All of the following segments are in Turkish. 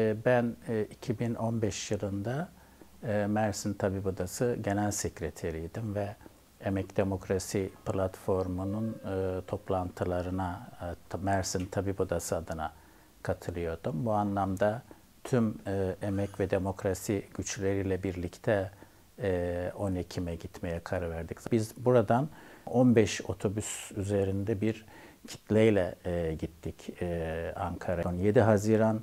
Ee, ben 2015 e, yılında e, Mersin Tabip Odası Genel Sekreteriydim ve Emek Demokrasi Platformu'nun e, toplantılarına Mersin Tabip Odası adına katılıyordum. Bu anlamda tüm emek ve demokrasi güçleriyle birlikte 10 Ekim'e gitmeye karar verdik. Biz buradan 15 otobüs üzerinde bir kitleyle gittik Ankara'ya. 7 Haziran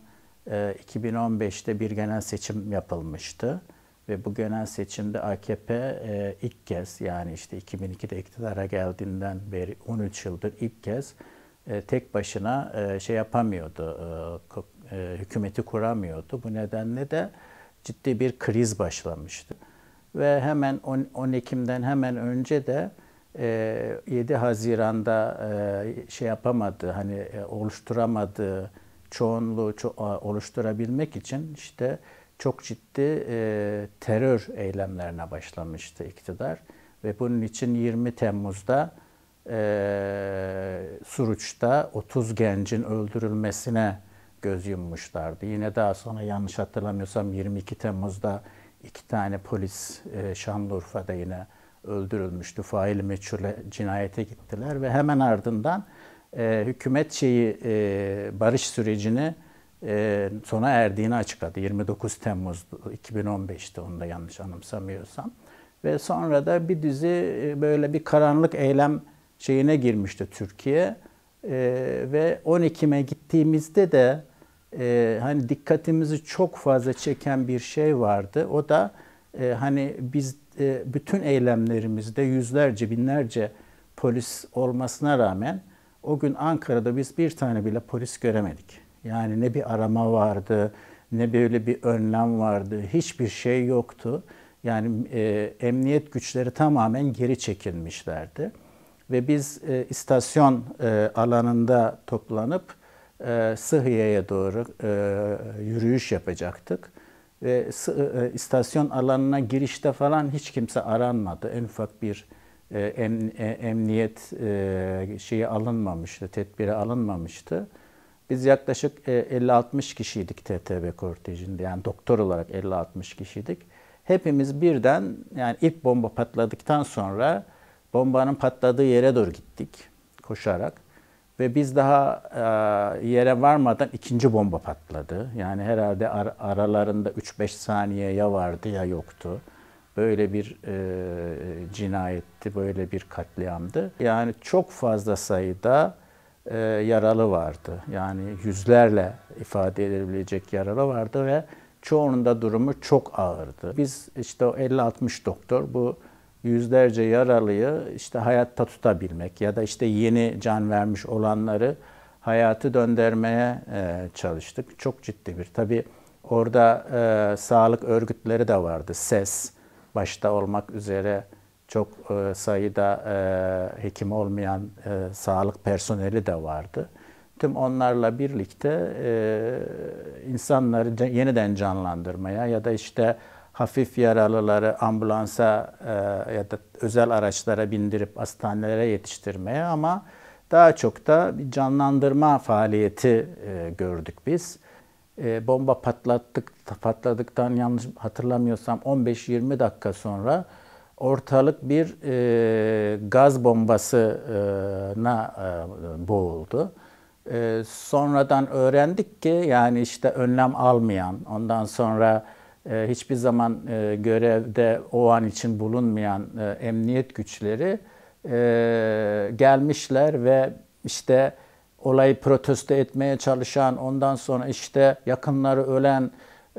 2015'te ee, bir genel seçim yapılmıştı ve bu genel seçimde AKP e, ilk kez yani işte 2002'de iktidara geldiğinden beri 13 yıldır ilk kez e, tek başına e, şey yapamıyordu, hükümeti kuramıyordu. Bu nedenle de ciddi bir kriz başlamıştı. Ve hemen 10, Ekim'den hemen önce de 7 Haziran'da şey yapamadı, hani e, oluşturamadığı çoğunluğu ço- oluşturabilmek için işte çok ciddi e, terör eylemlerine başlamıştı iktidar ve bunun için 20 Temmuz'da e, Suruç'ta 30 gencin öldürülmesine göz yummuşlardı. Yine daha sonra yanlış hatırlamıyorsam 22 Temmuz'da iki tane polis e, Şanlıurfa'da yine öldürülmüştü. Fail meçhule cinayete gittiler ve hemen ardından e, hükümet şeyi e, barış sürecini e, sona erdiğini açıkladı. 29 Temmuz 2015'te onu da yanlış anımsamıyorsam. Ve sonra da bir dizi e, böyle bir karanlık eylem şeyine girmişti Türkiye. E, ve 10 Ekim'e gittiğimizde de e, hani dikkatimizi çok fazla çeken bir şey vardı. O da e, hani biz e, bütün eylemlerimizde yüzlerce binlerce polis olmasına rağmen o gün Ankara'da biz bir tane bile polis göremedik. Yani ne bir arama vardı, ne böyle bir önlem vardı, hiçbir şey yoktu. Yani e, emniyet güçleri tamamen geri çekilmişlerdi. Ve biz e, istasyon e, alanında toplanıp e, Sıhhiye'ye doğru e, yürüyüş yapacaktık. Ve e, istasyon alanına girişte falan hiç kimse aranmadı. En ufak bir e, em, e, emniyet e, şeyi alınmamıştı, tedbiri alınmamıştı. Biz yaklaşık e, 50-60 kişiydik TTB kortejinde. Yani doktor olarak 50-60 kişiydik. Hepimiz birden yani ilk bomba patladıktan sonra bombanın patladığı yere doğru gittik koşarak. Ve biz daha e, yere varmadan ikinci bomba patladı. Yani herhalde ar- aralarında 3-5 saniye ya vardı ya yoktu böyle bir e, cinayetti, böyle bir katliamdı. Yani çok fazla sayıda e, yaralı vardı. Yani yüzlerle ifade edilebilecek yaralı vardı ve çoğunun da durumu çok ağırdı. Biz işte o 50-60 doktor bu yüzlerce yaralıyı işte hayatta tutabilmek ya da işte yeni can vermiş olanları hayatı döndürmeye e, çalıştık. Çok ciddi bir. Tabii orada e, sağlık örgütleri de vardı. SES, başta olmak üzere çok e, sayıda e, hekim olmayan e, sağlık personeli de vardı. Tüm onlarla birlikte insanları yeniden canlandırmaya ya da işte hafif yaralıları ambulansa ya da özel araçlara bindirip hastanelere yetiştirmeye ama daha çok da bir canlandırma faaliyeti gördük biz e, bomba patlattık patladıktan yanlış hatırlamıyorsam 15-20 dakika sonra ortalık bir e, gaz bombasına e, boğuldu. E, sonradan öğrendik ki yani işte önlem almayan, ondan sonra e, hiçbir zaman e, görevde o an için bulunmayan e, emniyet güçleri e, gelmişler ve işte olayı protesto etmeye çalışan, ondan sonra işte yakınları ölen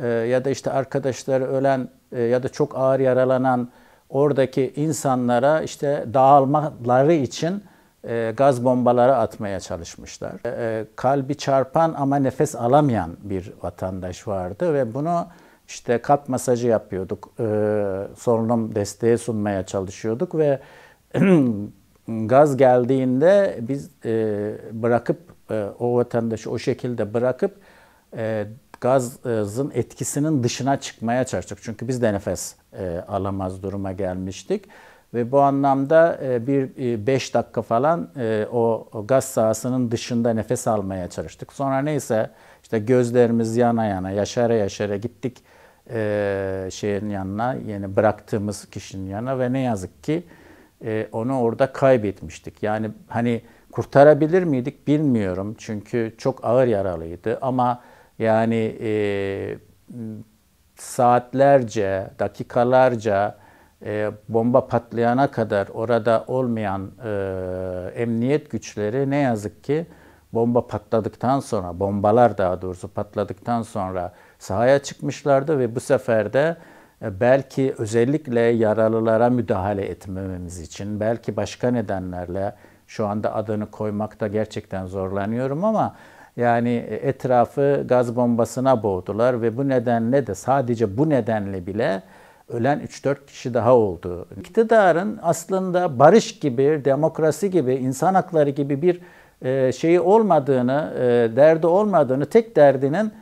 e, ya da işte arkadaşları ölen e, ya da çok ağır yaralanan oradaki insanlara işte dağılmaları için e, gaz bombaları atmaya çalışmışlar. E, e kalbi çarpan ama nefes alamayan bir vatandaş vardı ve bunu işte kalp masajı yapıyorduk, e, solunum desteği sunmaya çalışıyorduk ve gaz geldiğinde biz e, bırakıp e, o vatandaşı o şekilde bırakıp e, gazın etkisinin dışına çıkmaya çalıştık. Çünkü biz de nefes e, alamaz duruma gelmiştik. Ve bu anlamda e, bir 5 e, dakika falan e, o, o gaz sahasının dışında nefes almaya çalıştık. Sonra neyse işte gözlerimiz yana yana yaşara yaşara gittik e, şeyin yanına yani bıraktığımız kişinin yanına ve ne yazık ki e, onu orada kaybetmiştik. Yani hani kurtarabilir miydik bilmiyorum çünkü çok ağır yaralıydı ama yani e, saatlerce, dakikalarca e, bomba patlayana kadar orada olmayan e, emniyet güçleri ne yazık ki bomba patladıktan sonra, bombalar daha doğrusu patladıktan sonra sahaya çıkmışlardı ve bu sefer de e, belki özellikle yaralılara müdahale etmememiz için, belki başka nedenlerle şu anda adını koymakta gerçekten zorlanıyorum ama yani e, etrafı gaz bombasına boğdular ve bu nedenle de sadece bu nedenle bile ölen 3-4 kişi daha oldu. İktidarın aslında barış gibi, demokrasi gibi, insan hakları gibi bir e, şeyi olmadığını, derdi olmadığını, tek derdinin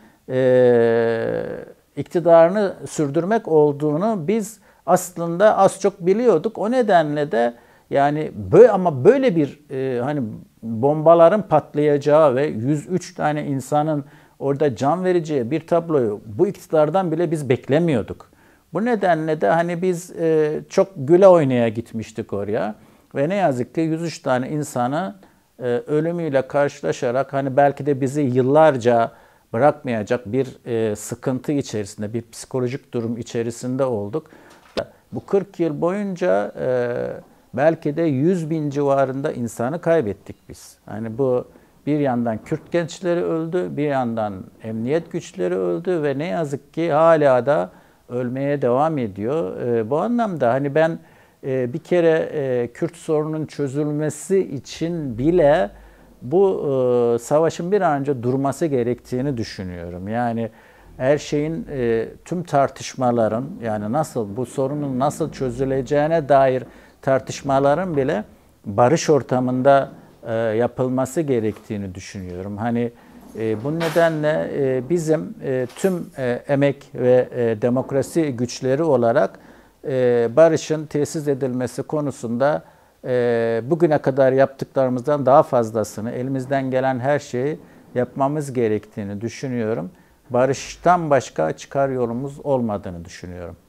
iktidarını sürdürmek olduğunu biz aslında az çok biliyorduk. O nedenle de yani böyle ama böyle bir e, hani bombaların patlayacağı ve 103 tane insanın orada can vereceği bir tabloyu bu iktidardan bile biz beklemiyorduk. Bu nedenle de hani biz e, çok güle oynaya gitmiştik oraya ve ne yazık ki 103 tane insanı e, ölümüyle karşılaşarak hani belki de bizi yıllarca bırakmayacak bir e, sıkıntı içerisinde, bir psikolojik durum içerisinde olduk. Bu 40 yıl boyunca e, belki de 100 bin civarında insanı kaybettik biz. Yani bu bir yandan Kürt gençleri öldü, bir yandan emniyet güçleri öldü ve ne yazık ki hala da ölmeye devam ediyor. E, bu anlamda hani ben e, bir kere e, Kürt sorunun çözülmesi için bile bu e, savaşın bir an önce durması gerektiğini düşünüyorum. Yani her şeyin e, tüm tartışmaların yani nasıl bu sorunun nasıl çözüleceğine dair tartışmaların bile barış ortamında e, yapılması gerektiğini düşünüyorum. Hani e, bu nedenle e, bizim e, tüm e, emek ve e, demokrasi güçleri olarak e, barışın tesis edilmesi konusunda e, bugüne kadar yaptıklarımızdan daha fazlasını, elimizden gelen her şeyi yapmamız gerektiğini düşünüyorum. Barıştan başka çıkar yolumuz olmadığını düşünüyorum.